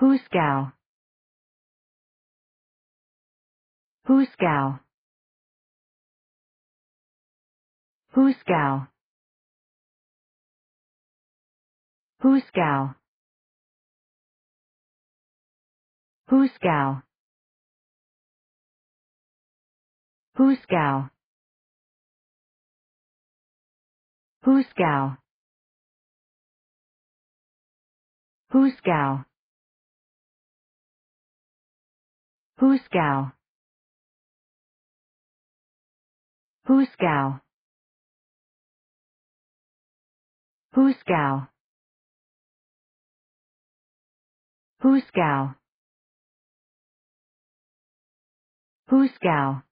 Husgau. Husgau. Husgau. Husgau. Husgau. Husgau. Husgau. Husgau. Husgau. Husgau. Husgau. Husgau. Husgau.